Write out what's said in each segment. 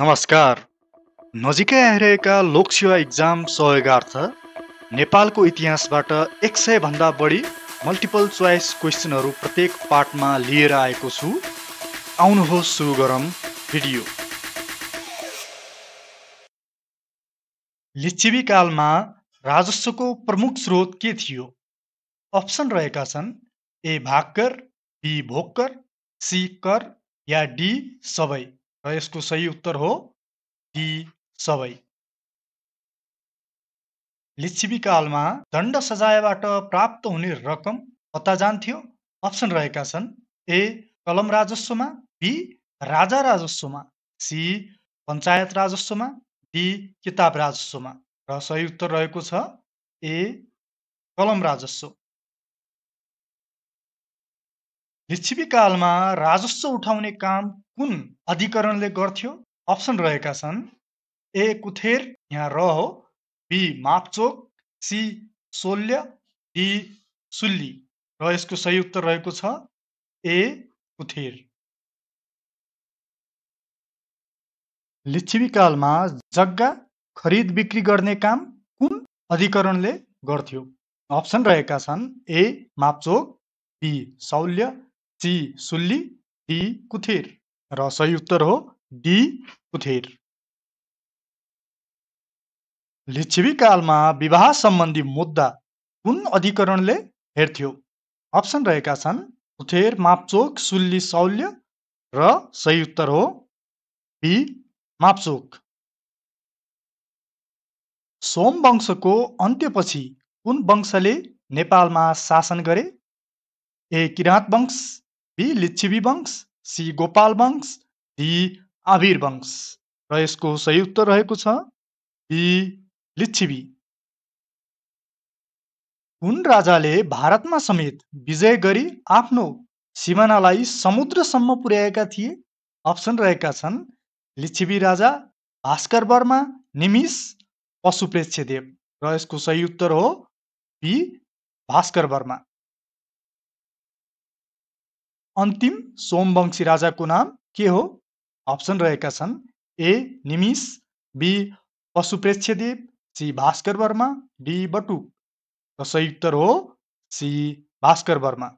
नमस्कार नजिकै आइरहेका लोकसेवा इक्जाम सहयोगार्थ नेपालको इतिहासबाट एक सय भन्दा बढी मल्टिपल चोइस क्वेसनहरू प्रत्येक पार्टमा लिएर आएको छु आउनुहोस् सुरु गरौँ भिडियो लिच्छवी कालमा राजस्वको प्रमुख स्रोत के थियो अप्सन रहेका छन् ए भाकर बी भोकर सी कर या डी सबै र यसको सही उत्तर हो डी सबै लिच्छिवी कालमा दण्ड सजायबाट प्राप्त हुने रकम कता जान्थ्यो अप्सन रहेका छन् ए कलम राजस्वमा बी राजा राजस्वमा सी पञ्चायत राजस्वमा डी किताब राजस्वमा र सही उत्तर रहेको छ ए कलम राजस्व लिच्छवी कालमा राजस्व उठाउने काम कुन अधिकरणले गर्थ्यो अप्सन रहेका छन् ए कुथेर यहाँ र हो बी मापचोक सी सोल्य डी सुल्ली र यसको सही उत्तर रहेको छ ए कुथेर लिच्छवी कालमा जग्गा खरिद बिक्री गर्ने काम कुन अधिकरणले गर्थ्यो अप्सन रहेका छन् ए मापचोक बी सौल्य सी सुल्ली डी कुथेर र सही उत्तर हो डी कुथेर लिच्छवी कालमा विवाह सम्बन्धी मुद्दा कुन अधिकरणले हेर्थ्यो अप्सन रहेका छन् कुथेर मापचोक सुल्ली सौल्य र सही उत्तर हो बी मापचोक सोम वंशको अन्त्यपछि कुन वंशले नेपालमा शासन गरे ए किराँत वंश बी लिच्छिवी वंश सी गोपाल वंश डी आविर वंश र यसको सही उत्तर रहेको छ बी लिच्छिवी कुन राजाले भारतमा समेत विजय गरी आफ्नो सिमानालाई समुद्रसम्म पुर्याएका थिए अप्सन रहेका छन् लिच्छिवी राजा भास्कर वर्मा निमिष पशुप्रेक्षदेव र यसको सही उत्तर हो बी भास्कर वर्मा अन्तिम सोमवंशी राजाको नाम के हो अप्सन रहेका छन् A Nimish B Pashuprekshadev C Bhaskar Varma D बटु र सही उत्तर हो सी भास्कर वर्मा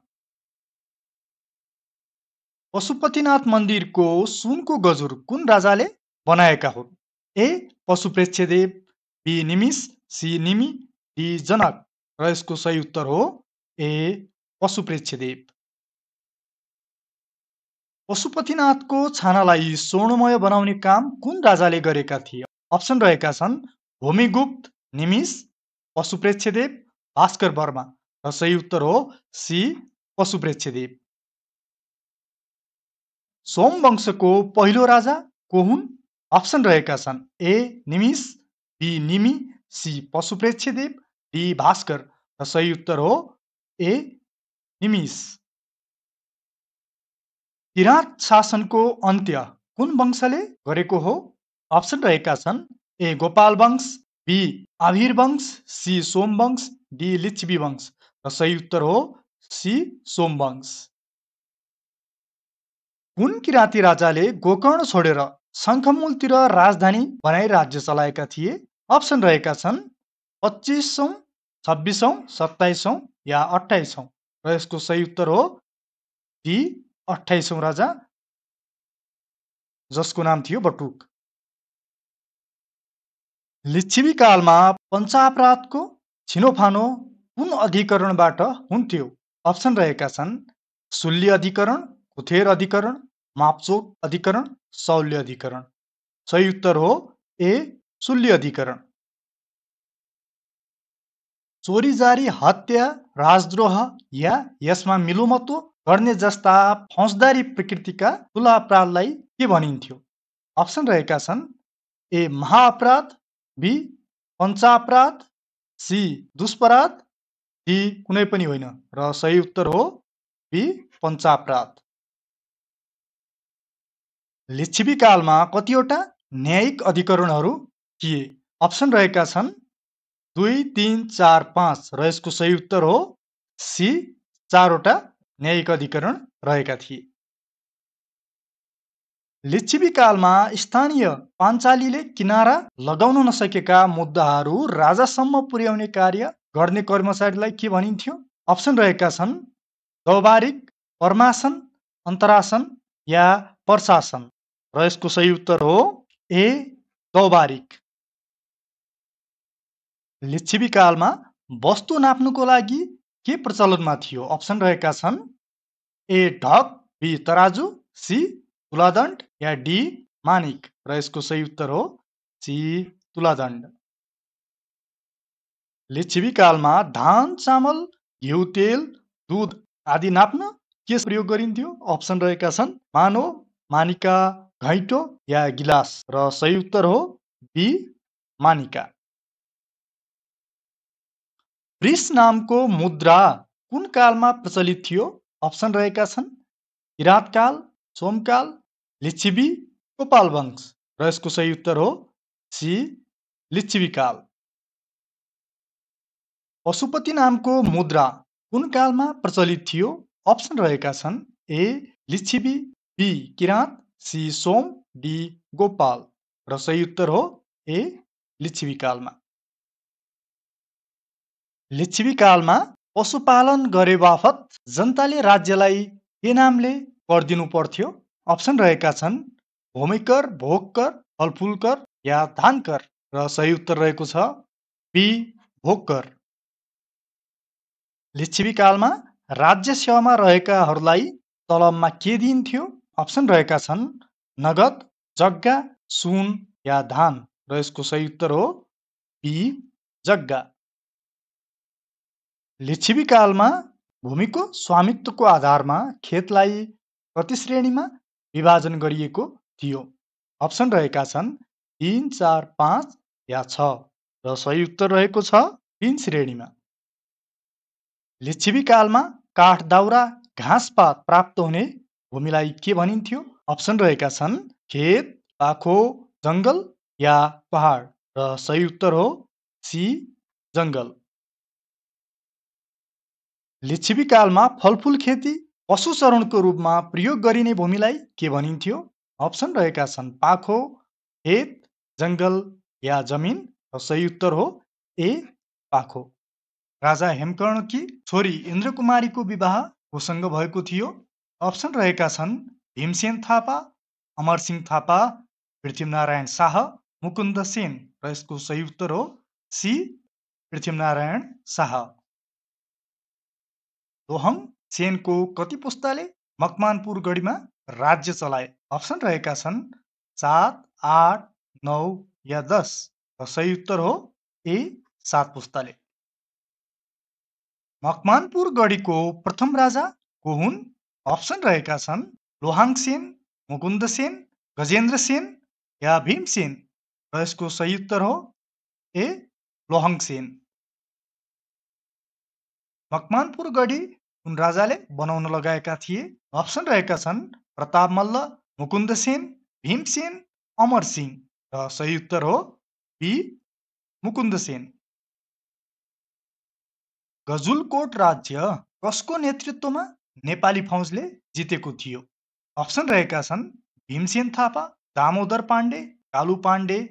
पशुपतिनाथ मन्दिरको सुनको गजुर कुन राजाले बनाएका हुन् A Pashuprekshadev B Nimish C Nimi D Janak र यसको सही उत्तर हो ए पशुप्रेक्षदेव पशुपतिनाथको छानालाई स्वर्णमय बनाउने काम कुन राजाले गरेका थिए अप्सन रहेका छन् भूमिगुप्त निमिष पशुप्रेक्षदेव भास्कर वर्मा र सही उत्तर हो सी पशुप्रेक्षदेव सोम वंशको पहिलो राजा को हुन् अप्सन रहेका छन् A Nimish B Nimi C Pashuprekshadev D Bhaskar र सही उत्तर हो ए निमिष किराँत शासनको अन्त्य कुन वंशले गरेको हो अप्सन रहेका छन् ए गोपाल वंश बी आभिर वंश सी सोम वंश डी लिच्छवी वंश र सही उत्तर हो सी सोम वंश कुन किराँती राजाले गोकर्ण छोडेर शङ्खमूलतिर राजधानी बनाई राज्य चलाएका थिए अप्सन रहेका छन् पच्चिसौँ छब्बिसौँ सत्ताइसौँ या अठाइसौँ र यसको सही उत्तर हो डी अठाइसौँ राजा जसको नाम थियो बटुक लिच्छिवी कालमा पञ्चापराधको छिनोफानो कुन अधिकरणबाट हुन्थ्यो अप्सन रहेका छन् सुल्य अधिकरण कुथेर अधिकरण मापचोक अधिकरण सौल्य अधिकरण सही उत्तर हो ए सुल्य अधिकरण चोरी जारी हत्या राजद्रोह या यसमा मिलोमत्व गर्ने जस्ता फौजदारी प्रकृतिका ठुला अपराधलाई के भनिन्थ्यो अप्सन रहेका छन् ए महाअपराध बी पञ्चापराध सी दुष्पराध डी कुनै पनि होइन र सही उत्तर हो बी पञ्चापराध कालमा कतिवटा न्यायिक अधिकरणहरू थिए अप्सन रहेका छन् दुई तिन चार पाँच र यसको सही उत्तर हो सी चारवटा न्यायिक अधिकरण रहेका थिए लिच्छिवी कालमा स्थानीय पाञ्चालीले किनारा लगाउन नसकेका मुद्दाहरू राजासम्म पुर्याउने कार्य गर्ने कर्मचारीलाई के भनिन्थ्यो अप्सन रहेका छन् दौबारिक परमासन अन्तरासन या प्रशासन र यसको सही उत्तर हो ए दौबारिक लिच्छिवी कालमा वस्तु नाप्नुको लागि के प्रचलनमा थियो अप्सन रहेका छन् ए ढक बी तराजु सी तुलादण्ड या डी मानिक र यसको सही उत्तर हो सी तुलादण्ड कालमा धान चामल घिउ तेल दुध आदि नाप्न के प्रयोग गरिन्थ्यो अप्सन रहेका छन् मानो मानिका घैँटो या गिलास र सही उत्तर हो बी मानिका वृष नामको मुद्रा कुन कालमा प्रचलित थियो अप्सन रहेका छन् किराँतकाल सोमकाल लिच्छिबी गोपाल वंश र यसको सही उत्तर हो सी लिच्छिबी काल पशुपति नामको मुद्रा कुन कालमा प्रचलित थियो अप्सन रहेका छन् A Lichchhavi B Kirat C Som D Gopal र सही उत्तर हो ए लिच्छिबी कालमा कालमा पशुपालन गरे बापत जनताले राज्यलाई के नामले कर पर्थ्यो अप्सन रहेका छन् भूमिकर भोग फलफुलकर या धानकर र सही उत्तर रहेको छ बी भोग कर लिच्छवीकालमा राज्य सेवामा रहेकाहरूलाई तलबमा के दिइन्थ्यो अप्सन रहेका छन् नगद जग्गा सुन या धान र यसको सही उत्तर हो बी जग्गा कालमा भूमिको स्वामित्वको आधारमा खेतलाई प्रतिश्रेणीमा विभाजन गरिएको थियो अप्सन रहेका छन् तिन चार पाँच या छ र सही उत्तर रहेको छ तिन श्रेणीमा कालमा काठ दाउरा घाँसपात प्राप्त हुने भूमिलाई के भनिन्थ्यो अप्सन रहेका छन् खेत पाखो जङ्गल या पहाड र सही उत्तर हो सी जङ्गल कालमा फलफुल खेती पशु चरणको रूपमा प्रयोग गरिने भूमिलाई के भनिन्थ्यो अप्सन रहेका छन् पाखो खेत जङ्गल या जमिन र सही उत्तर हो ए पाखो राजा हेमकर्णकी छोरी इन्द्रकुमारीको विवाह कोसँग भएको थियो अप्सन रहेका छन् भीमसेन थापा अमरसिंह थापा पृथ्वीनारायण शाह मुकुन्द सेन र यसको सही उत्तर हो सी पृथ्वीनारायण शाह दोहङ सेनको कति पुस्ताले मकमानपुर गढीमा राज्य चलाए अप्सन रहेका छन् सात आठ नौ या दस र सही उत्तर हो ए सात पुस्ताले मकमानपुर गढीको प्रथम राजा को हुन् अप्सन रहेका छन् लोहाङ सेन मुकुन्द सेन गजेन्द्र सेन या भीमसेन र यसको सही उत्तर हो ए लोहाङ सेन मकमानपुर गढी कुन राजाले बनाउन लगाएका थिए अप्सन रहेका छन् प्रताप मल्ल मुकुन्द सेन भीमसेन अमर सिंह र सही उत्तर हो बी मुकुन्द सेन गजुलकोट राज्य कसको नेतृत्वमा नेपाली फौजले जितेको थियो अप्सन रहेका छन् भीमसेन थापा दामोदर पाण्डे कालु पाण्डे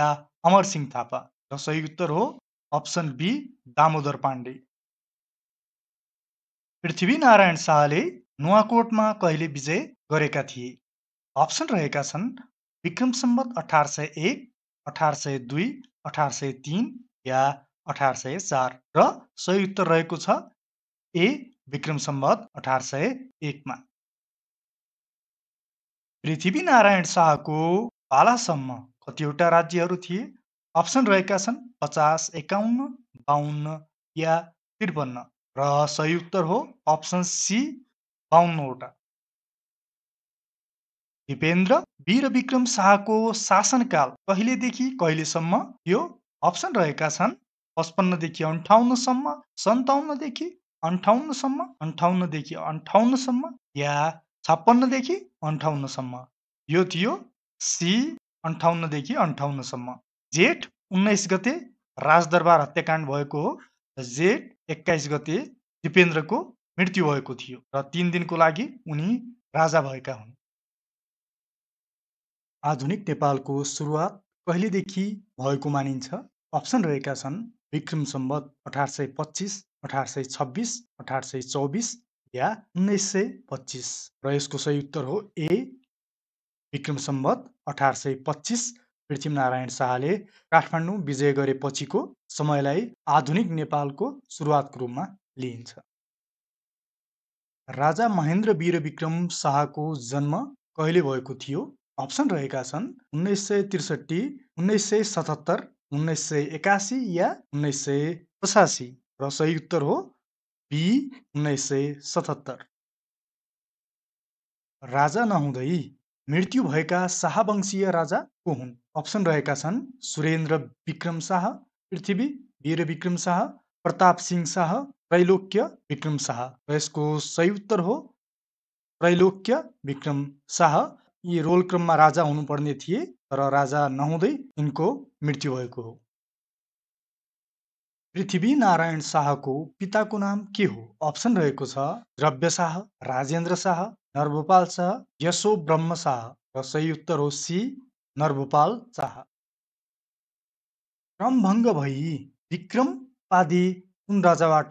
या अमरसिंह थापा र सही उत्तर हो अप्सन बी दामोदर पाण्डे पृथ्वीनारायण शाहले नुवाकोटमा कहिले विजय गरेका थिए अप्सन रहेका छन् विक्रम सम्बत अठार सय एक अठार सय दुई अठार सय तिन या अठार सय चार र सही उत्तर रहेको छ ए विक्रम सम्बत अठार सय एकमा पृथ्वीनारायण शाहको पालासम्म कतिवटा राज्यहरू थिए अप्सन रहेका छन् पचास एकाउन्न बाहन्न या त्रिपन्न र सही उत्तर हो अप्सन सी बाहन्नवटा दिपेन्द्र वीर विक्रम शाहको शासनकाल कहिलेदेखि कहिलेसम्म यो अप्सन रहेका छन् पचपन्नदेखि अन्ठाउन्नसम्म सन्ताउन्नदेखि अन्ठाउन्नसम्म अन्ठाउन्नदेखि अन्ठाउन्नसम्म या छप्पन्नदेखि अन्ठाउन्नसम्म यो थियो सी अन्ठाउन्नदेखि अन्ठाउन्नसम्म जेठ उन्नाइस गते राजदरबार हत्याकाण्ड भएको हो जेठ एक्काइस गते दिपेन्द्रको मृत्यु भएको थियो र तिन दिनको लागि उनी राजा भएका हुन् आधुनिक नेपालको सुरुवात कहिलेदेखि भएको मानिन्छ अप्सन रहेका छन् विक्रम सम्बत अठार सय पच्चिस अठार सय छब्बिस अठार सय चौबिस या उन्नाइस सय पच्चिस र यसको सही उत्तर हो ए विक्रम सम्बत अठार सय पच्चिस पृथ्वीनारायण शाहले काठमाडौँ विजय गरेपछिको समयलाई आधुनिक नेपालको सुरुवातको रूपमा लिइन्छ राजा महेन्द्र वीरविक्रम शाहको जन्म कहिले भएको थियो अप्सन रहेका छन् उन्नाइस सय त्रिसठी उन्नाइस सय सतहत्तर उन्नाइस सय एकासी या उन्नाइस सय पचासी र सही उत्तर हो बी उन्नाइस सय सतहत्तर राजा नहुँदै मृत्यु भएका शाहवंशीय राजा को हुन् अप्सन रहेका छन् सुरेन्द्र विक्रम शाह पृथ्वी वीर विक्रम शाह प्रताप सिंह शाह त्रैलोक्य विक्रम शाह र यसको सही उत्तर हो त्रैलोक्य विक्रम शाह यी रोल क्रममा राजा हुनुपर्ने थिए तर राजा नहुँदै यिनको मृत्यु भएको हो पृथ्वी नारायण शाहको पिताको नाम के हो अप्सन रहेको छ द्रव्य शाह राजेन्द्र शाह नरभोपाल शाह यशो ब्रह्म शाह र सही उत्तर हो सी नरभोपाल शाह क्रमभङ्ग भई विक्रम पादे कुन राजाबाट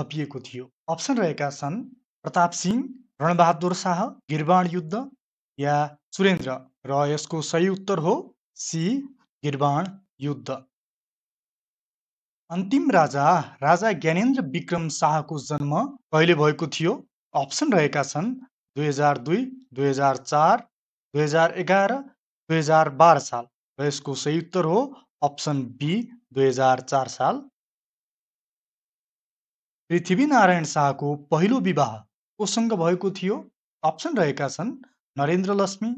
थपिएको थियो अप्सन रहेका छन् प्रताप सिंह रणबहादुर शाह गिरबाण युद्ध या सुरेन्द्र र यसको सही उत्तर हो सी गिरबाण युद्ध अन्तिम राजा राजा ज्ञानेन्द्र विक्रम शाहको जन्म कहिले भएको थियो अप्सन रहेका छन् दुई हजार दुई दुई हजार चार दुई हजार एघार दुई हजार बाह्र साल र यसको सही उत्तर हो अप्सन बी दुई हजार चार साल पृथ्वीनारायण शाहको पहिलो विवाह कोसँग भएको थियो अप्सन रहेका छन् नरेन्द्र लक्ष्मी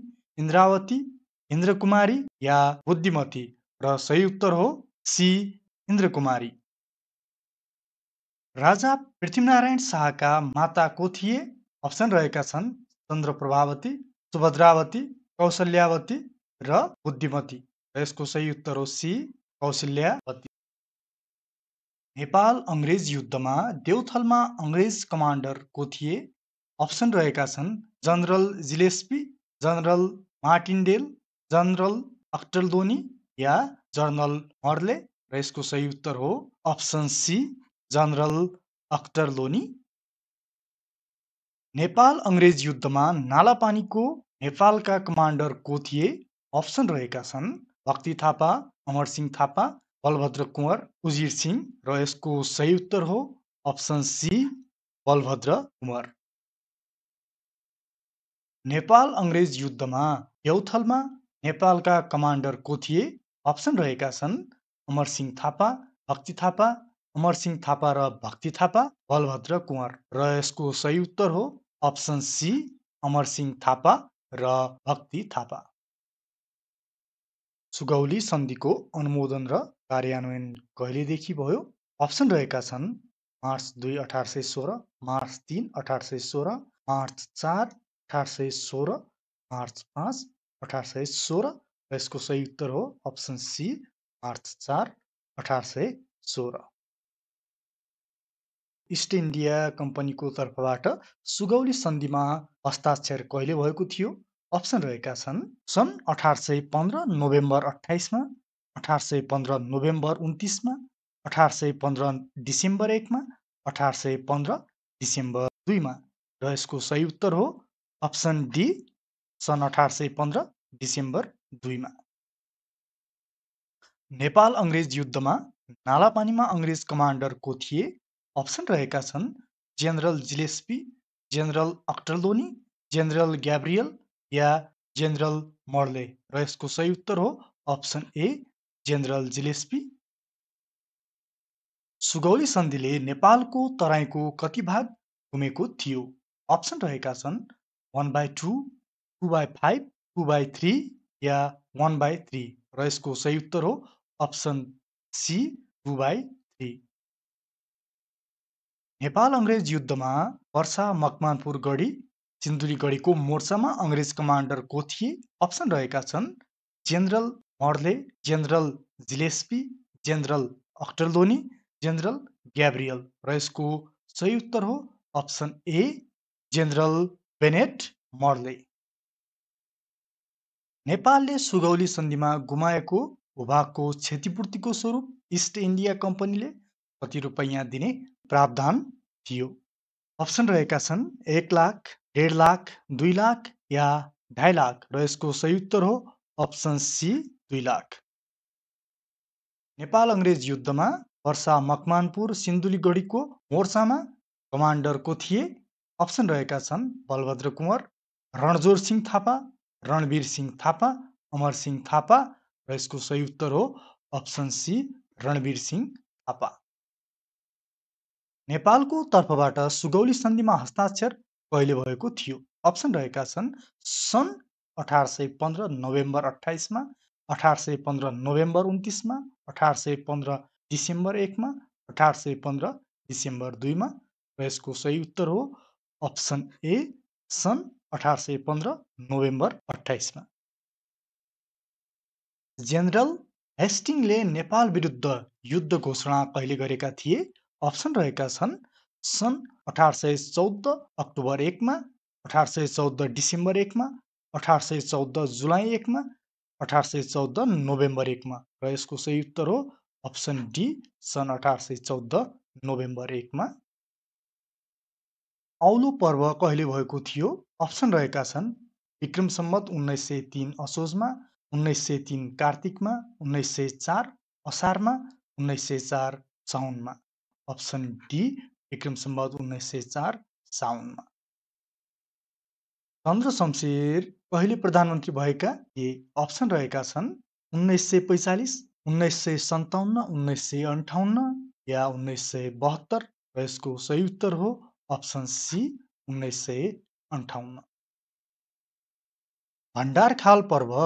इन्द्रावती इन्द्रकुमारी या बुद्धिमती र सही उत्तर हो सी इन्द्रकुमारी राजा पृथ्वीनारायण शाहका माता को थिए अप्सन रहेका छन् चन्द्र प्रभावती सुभद्रावती कौशल्यावती र बुद्धिमती र यसको सही उत्तर हो सी कौशल्या नेपाल अङ्ग्रेज युद्धमा देउथलमा अङ्ग्रेज कमान्डर को थिए अप्सन रहेका छन् general Gillespie general Martindell general Ochterlony या जनरल मर्ले र यसको सही उत्तर हो अप्सन सी जनरल लोनी नेपाल अङ्ग्रेज युद्धमा नालापानीको नेपालका कमान्डर को थिए অপশন ৰেকাছন ভক্তি थापा अमरसिंह थापा বলভদ্র কুমার উজির সিং ৰেস্কো সহি উত্তর হ অপশন সি বলভদ্র কুমার নেপাল अंग्रेज যুদ্ধমা യৌথলমা নেপাল কা কমান্ডার কো থিয়ে অপশন ৰেকাছন অমরसिंह थापा ভক্তি थापा अमरसिंह थापा ৰ ভক্তি थापा বলভদ্র কুমার ৰেস্কো সহি উত্তর হ অপশন সি অমরसिंह थापा ৰ ভক্তি थापा सुगौली सन्धिको अनुमोदन र कार्यान्वयन कहिलेदेखि भयो अप्सन रहेका छन् मार्च दुई अठार सय सोह्र मार्च तिन अठार सय सोह्र मार्च चार अठार सय सोह्र मार्च पाँच अठार सय सोह्र र यसको सही उत्तर हो अप्सन सी मार्च चार अठार सय सोह्र इस्ट इन्डिया कम्पनीको तर्फबाट सुगौली सन्धिमा हस्ताक्षर कहिले भएको थियो अप्सन रहेका छन् सन् अठार सय पन्ध्र नोभेम्बर अठाइसमा अठार सय पन्ध्र नोभेम्बर उन्तिसमा अठार सय पन्ध्र डिसेम्बर एकमा अठार सय पन्ध्र डिसेम्बर दुईमा र यसको सही उत्तर हो अप्सन डी सन् अठार सय पन्ध्र डिसेम्बर दुईमा नेपाल अङ्ग्रेज युद्धमा नालापानीमा अङ्ग्रेज कमान्डर को थिए अप्सन रहेका छन् general Gillespie general Ochterlony general Gabriel या जेनरल मर्ले र यसको सही उत्तर हो option A general Gillespie Sugauli सन्धिले नेपालको तराईको कति भाग घुमेको थियो अप्सन रहेका छन् one by two two by five two by three या वान बाई थ्री र यसको सही उत्तर हो option C two by three Nepal अङ्ग्रेज युद्धमा वर्षा मकमानपुर गढी सिन्धुलीगढीको मोर्चामा अङ्ग्रेज कमान्डर थिए अप्सन रहेका छन् general Marley general Gillespie general Ochterlony general Gabriel र यसको सही उत्तर हो option A general Bennett Marley नेपालले सुगौली सन्धिमा गुमाएको भूभागको क्षतिपूर्तिको स्वरूप इस्ट इन्डिया कम्पनीले कति रुपैयाँ दिने प्रावधान थियो अप्सन रहेका छन् एक लाख डेढ लाख दुई लाख या ढाई लाख र यसको सही उत्तर हो अप्सन सी दुई लाख नेपाल अङ्ग्रेज युद्धमा वर्षा मकमानपुर सिन्धुलीगढीको मोर्चामा कमान्डरको थिए अप्सन रहेका छन् बलभद्र कुँवर रणजोर सिंह थापा रणवीर सिंह थापा अमर सिंह थापा र यसको सही उत्तर हो अप्सन सी रणवीर सिंह थापा नेपालको तर्फबाट सुगौली सन्धिमा हस्ताक्षर कहिले भएको थियो अप्सन रहेका छन् सन् अठार सय पन्ध्र नोभेम्बर अठाइसमा अठार सय पन्ध्र नोभेम्बर उन्तिसमा अठार सय पन्ध्र डिसेम्बर एकमा अठार सय पन्ध्र डिसेम्बर दुईमा र यसको सही उत्तर हो अप्सन ए सन् अठार सय पन्ध्र नोभेम्बर अठाइसमा जेनरल हेस्टिङले नेपाल विरुद्ध युद्ध घोषणा कहिले गरेका थिए अप्सन रहेका छन् सन् अठार सय चौध अक्टोबर एकमा अठार सय चौध डिसेम्बर एकमा अठार सय चौध जुलाई एकमा अठार सय चौध नोभेम्बर एकमा र यसको सही उत्तर हो अप्सन डी सन् अठार सय चौध नोभेम्बर एकमा औलो पर्व कहिले भएको थियो अप्सन रहेका छन् विक्रम सम्मत उन्नाइस सय तिन असोजमा उन्नाइस सय तिन कार्तिकमा उन्नाइस सय चार असारमा उन्नाइस सय चार साउनमा अप्सन डी विक्रम सम्बत उन्नाइस सय चार साउनमा चन्द्र शमशेर पहिले प्रधानमन्त्री भएका के अप्सन रहेका छन् उन्नाइस सय पैँचालिस उन्नाइस सय सन्ताउन्न उन्नाइस सय अन्ठाउन्न या उन्नाइस सय बहत्तर र यसको सही उत्तर हो अप्सन सी उन्नाइस सय अन्ठाउन्न भण्डारखाल पर्व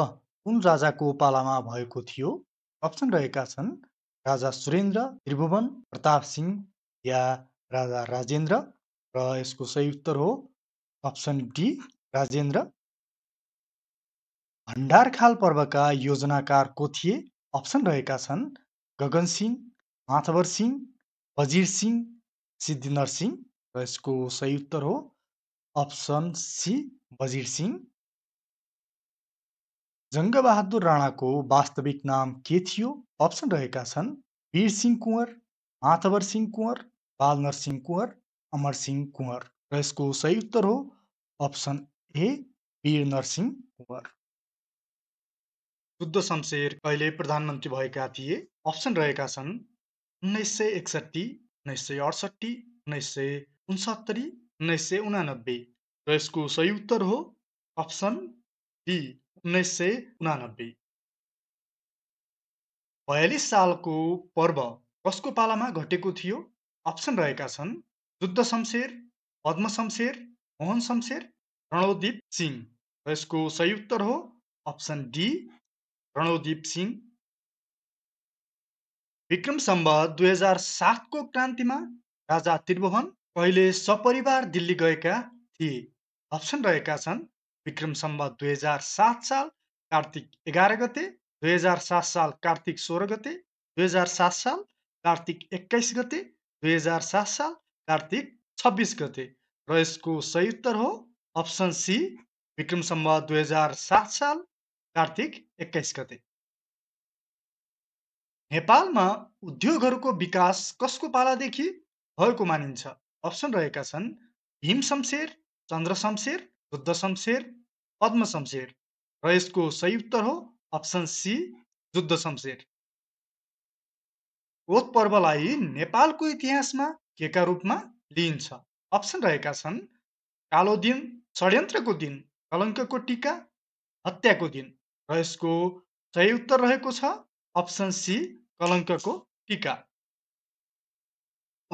कुन राजाको पालामा भएको थियो अप्सन रहेका छन् राजा सुरेन्द्र त्रिभुवन प्रताप सिंह या राजा राजेन्द्र र यसको सही उत्तर हो अप्सन डी राजेन्द्र भण्डारखाल पर्वका योजनाकार को थिए अप्सन रहेका छन् गगन सिंह माथवर सिंह वजिर सिंह सिद्धिनर सिंह र यसको सही उत्तर हो अप्सन सी वजिर सिंह जङ्गबहादुर राणाको वास्तविक नाम के थियो अप्सन रहेका छन् वीर सिंह कुँवर माथवर सिंह कुँवर बाल नरसिंह कुँवर अमर सिंह कुँवर र यसको सही उत्तर हो अप्सन ए वीर नरसिंह कुँवर बुद्ध शमशेर कहिले प्रधानमन्त्री भएका थिए अप्सन रहेका छन् उन्नाइस सय एकसट्ठी उन्नाइस सय अडसट्ठी उन्नाइस सय उन्सत्तरी उन्नाइस सय उनानब्बे र यसको सही उत्तर हो अप्सन डी उन्नाइस सय उनानब्बे बयालिस सालको पर्व कसको पालामा घटेको थियो अप्सन रहेका छन् युद्ध शमशेर पद्म शमशेर मोहन शमशेर रणोदीप सिंह र यसको सही उत्तर हो अप्सन डी रणोदीप सिंह विक्रम सम्भ दुई हजार सातको क्रान्तिमा राजा त्रिभुवन पहिले सपरिवार दिल्ली गएका थिए अप्सन रहेका छन् विक्रम सम्भ दुई हजार सात साल कार्तिक एघार गते दुई हजार सात साल कार्तिक सोह्र गते दुई हजार सात साल कार्तिक एक्काइस गते दुई हजार सात साल कार्तिक छब्बिस गते र यसको सही उत्तर हो अप्सन सी विक्रम सम्बत दुई हजार सात साल कार्तिक एक्काइस गते नेपालमा उद्योगहरूको विकास कसको पालादेखि भएको मानिन्छ अप्सन रहेका छन् भीम शमशेर चन्द्र शमशेर बुद्ध शमशेर पद्म शमशेर र यसको सही उत्तर हो अप्सन सी युद्ध शमशेर ओत पर्वलाई नेपालको इतिहासमा के का रूपमा लिइन्छ अप्सन रहेका छन् कालो दिन षड्यन्त्रको दिन कलङ्कको टिका हत्याको दिन र यसको सही उत्तर रहेको छ अप्सन सी कलङ्कको टिका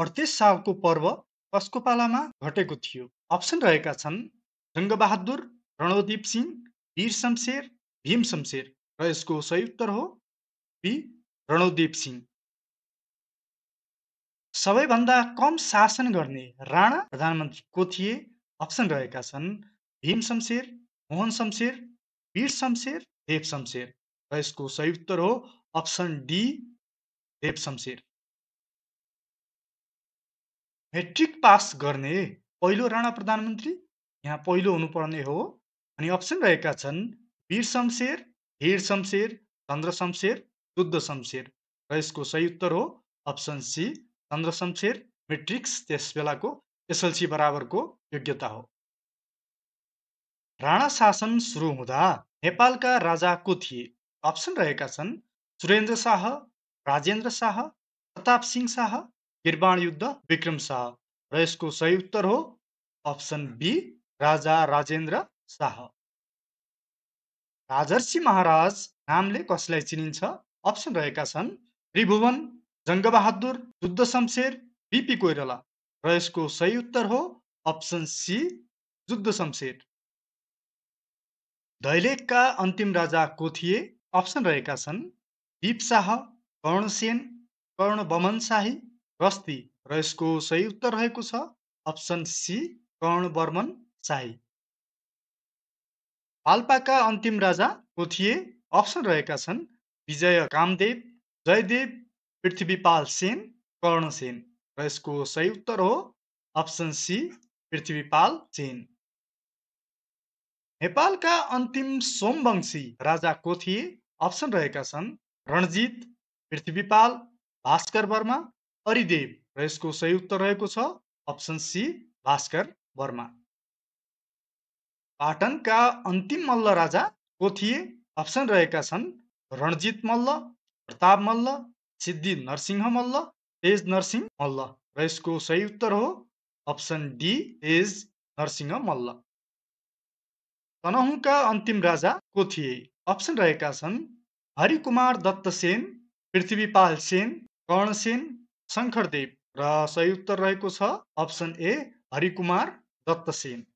अडतिस सालको पर्व कसको पालामा घटेको थियो अप्सन रहेका छन् जङ्गबहादुर रणदीप सिंह वीर शमशेर भीम शमशेर र यसको सही उत्तर हो बी रणदीप सिंह सबैभन्दा कम शासन गर्ने राणा प्रधानमन्त्री को थिए अप्सन रहेका छन् भीम शमशेर मोहन शमशेर वीर शमशेर देव शमशेर र यसको सही उत्तर हो option D Dev Shamsher matric pass गर्ने पहिलो राणा प्रधानमन्त्री यहाँ पहिलो हुनुपर्ने हो अनि अप्सन रहेका छन् वीर शमशेर हेर शमशेर चन्द्र शमशेर युद्ध शमशेर र यसको सही उत्तर हो option C Chandra Shamsher matrics त्यस बेलाको एसएलसी बराबरको योग्यता हो राणा शासन सुरु हुँदा नेपालका राजा को थिए अप्सन रहेका छन् सुरेन्द्र शाह राजेन्द्र शाह प्रताप सिंह शाह गिरबाण युद्ध विक्रम शाह र यसको सही उत्तर हो अप्सन बी राजा राजेन्द्र शाह राजर्षि महाराज नामले कसलाई चिनिन्छ अप्सन रहेका छन् त्रिभुवन जङ्गबहादुर युद्ध शमशेर बिपी कोइराला र यसको सही उत्तर हो अप्सन सी युद्ध शमशेर दैलेखका अन्तिम राजा को थिए अप्सन रहेका छन् दिपशाह कर्णसेन कर्ण बमनशाही रस्ती र यसको सही उत्तर रहेको छ अप्सन सी कर्ण बर्मन शाही पाल्पाका अन्तिम राजा को थिए अप्सन रहेका छन् विजय कामदेव जयदेव पृथ्वीपाल सेन कर्ण सेन र यसको सही उत्तर हो अप्सन सी पृथ्वीपाल सेन नेपालका अन्तिम सोमवंशी राजा को थिए अप्सन रहेका छन् रणजित पृथ्वीपाल भास्कर वर्मा अरिदेव र यसको सही उत्तर रहेको छ अप्सन सी भास्कर वर्मा पाटनका अन्तिम मल्ल राजा को थिए अप्सन रहेका छन् रणजित मल्ल प्रताप मल्ल सिद्धि नरसिंह मल्ल तेज नरसिंह मल्ल र यसको सही उत्तर हो अप्सन डी तेज नरसिंह मल्ल तनहुका अन्तिम राजा को थिए अप्सन रहेका छन् हरिकुमार सेन पृथ्वीपाल सेन कर्णसेन शङ्करदेव र सही उत्तर रहेको छ अप्सन ए हरिकुमार सेन